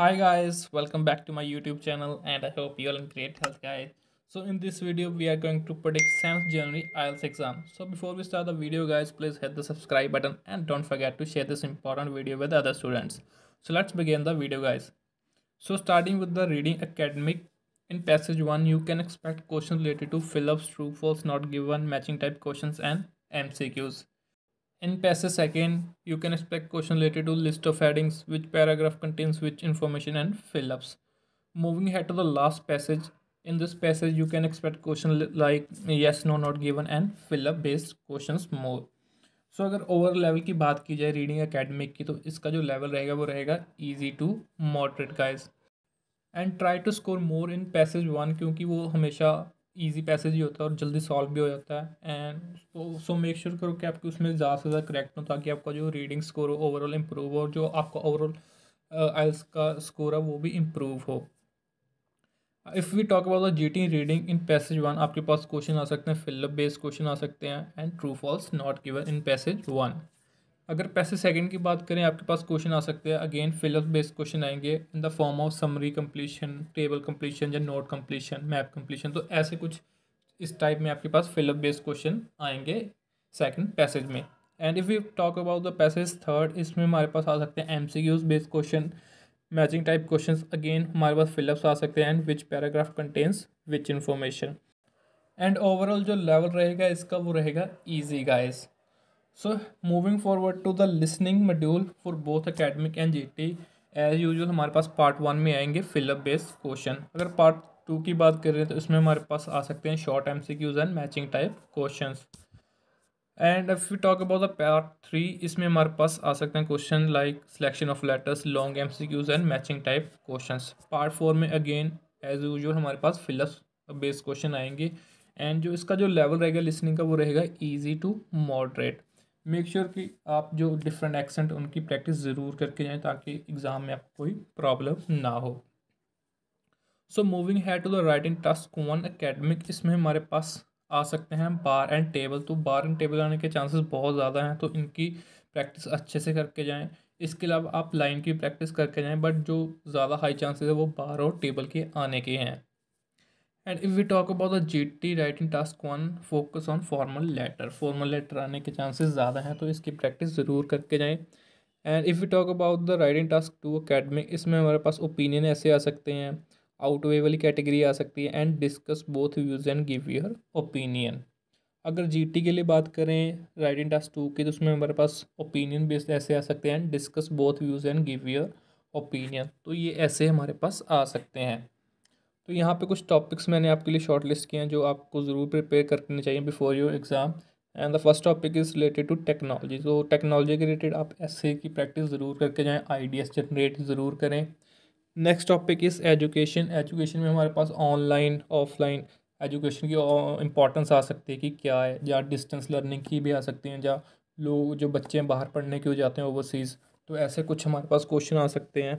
hi guys welcome back to my youtube channel and i hope you're in great health guys so in this video we are going to predict sam's january ielts exam so before we start the video guys please hit the subscribe button and don't forget to share this important video with other students so let's begin the video guys so starting with the reading academic in passage 1 you can expect questions related to fill ups true false not given matching type questions and mcqs in passage second you can expect question related to list of headings which paragraph contains which information and fill ups moving ahead to the last passage in this passage you can expect question like yes no not given and fill up based question more so अगर over level की बात की जाए reading academic की तो इसका जो level रहेगा वो रहेगा easy to moderate guys and try to score more in passage one क्योंकि वो हमेशा ईजी पैसेज ही होता है और जल्दी सॉल्व भी हो जाता है एंड सो मेक श्योर करो कि आपके उसमें ज़्यादा से ज़्यादा करेक्ट हो ताकि आपका जो रीडिंग स्कोर हो ओवरऑल इम्प्रूव हो जो आपका ओवरऑल आइल्स uh, का स्कोर है वो भी इम्प्रूव हो if we talk about the G T reading in passage one आपके पास क्वेश्चन आ सकते हैं फिलअप बेस्ड क्वेश्चन आ सकते हैं and true false not given in passage one अगर पैसे सेकंड की बात करें आपके पास क्वेश्चन आ सकते हैं अगेन फिलअप बेस्ड क्वेश्चन आएंगे in the form of summary completion table completion या नोट कम्प्लीशन मैप कम्प्लीशन तो ऐसे कुछ इस टाइप में आपके पास फिलअप बेस्ड क्वेश्चन आएंगे सेकंड पैसेज में and if you talk about the passage third इसमें हमारे पास आ सकते हैं M C Qs based question matching type question again हमारे पास फिलअप्स आ सकते हैं and which paragraph contains which information and overall जो लेवल रहेगा इसका वो रहेगा easy guys so moving forward to the listening module for both academic and T as usual हमारे पास पार्ट वन में आएंगे फिलअप बेस्ड क्वेश्चन अगर पार्ट टू की बात कर रहे हैं तो इसमें हमारे पास आ सकते हैं short M C Qs and matching type question and if you talk about the part three इसमें हमारे पास आ सकते हैं question like selection of letters long M C Qs and matching type question part four में again as usual हमारे पास fill up based question आएंगे एंड जो इसका जो लेवल रहेगा लिसनिंग का वो रहेगा easy to moderate make sure sure कि आप जो डिफरेंट एक्सेंट उनकी प्रैक्टिस ज़रूर करके जाएं ताकि एग्ज़ाम में आपको कोई प्रॉब्लम ना हो so moving ahead to the writing task one academic इसमें हमारे पास आ सकते हैं बार एंड टेबल तो बार एंड टेबल आने के चांसेस बहुत ज़्यादा हैं तो इनकी प्रैक्टिस अच्छे से करके जाएं इसके अलावा आप लाइन की प्रैक्टिस करके जाएं बट जो ज़्यादा हाई चांसेस है वो बार और टेबल के आने के हैं and if we talk about the G T writing task one focus on formal letter formal letter आने के चांसेस ज़्यादा हैं तो इसकी प्रैक्टिस ज़रूर करके जाएँ and if we talk about the writing task two academic इसमें हमारे पास ओपिनियन ऐसे आ सकते हैं आउट वे वाली कैटेगरी आ सकती है and discuss both views and give your opinion अगर जीटी के लिए बात करें राइटिंग टास्क टू की तो उसमें हमारे पास ओपिनियन बेस्ड ऐसे आ सकते हैं discuss both views and give your opinion तो ये ऐसे हमारे पास आ सकते हैं तो यहाँ पे कुछ टॉपिक्स मैंने आपके लिए शॉर्ट लिस्ट किए हैं जो आपको ज़रूर प्रिपेयर करने चाहिए before your exam and the first topic is related to technology तो टेक्नोलॉजी के रिलेटेड आप ऐसे की प्रैक्टिस ज़रूर करके जाएँ आइडियाज़ जनरेट ज़रूर करें next topic is education education में हमारे पास ऑनलाइन ऑफलाइन एजुकेशन की इंपॉर्टेंस आ सकती है कि क्या है या डिस्टेंस लर्निंग की भी आ सकती हैं या लोग जो बच्चे हैं बाहर पढ़ने हो जाते हैं ओवरसीज़ तो ऐसे कुछ हमारे पास क्वेश्चन आ सकते हैं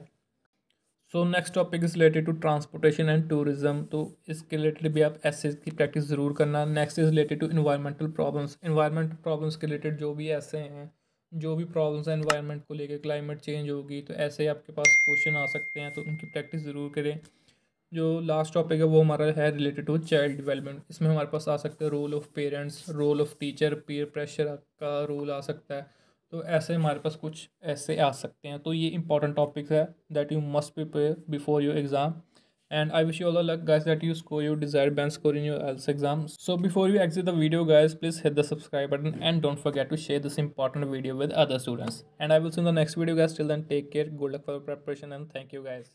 so next topic is related to transportation and tourism तो इसके रिलेटेड भी आप एसेज की प्रैक्टिस ज़रूर करना next is related to environmental problems environmental problems के रिलेटेड जो भी ऐसे हैं जो भी प्रॉब्लम्स हैं इन्वायरमेंट को लेकर क्लाइमेट चेंज होगी तो ऐसे आपके पास क्वेश्चन आ सकते हैं तो उनकी प्रैक्टिस ज़रूर करें जो लास्ट टॉपिक है वो हमारा है रिलेटेड टू चाइल्ड डेवलपमेंट इसमें हमारे पास आ सकता है role of parents role of teacher peer pressure का रोल आ सकता है तो ऐसे हमारे पास कुछ ऐसे आ सकते हैं तो ये इंपॉर्टेंट टॉपिक्स है that you must prepare before your exam and i wish you all the luck guys that you score your desired band score in your IELTS exam so before you exit the video guys please hit the subscribe button and don't forget to share this important video with other students and i will see you in the next video guys till then take care good luck for your preparation and thank you guys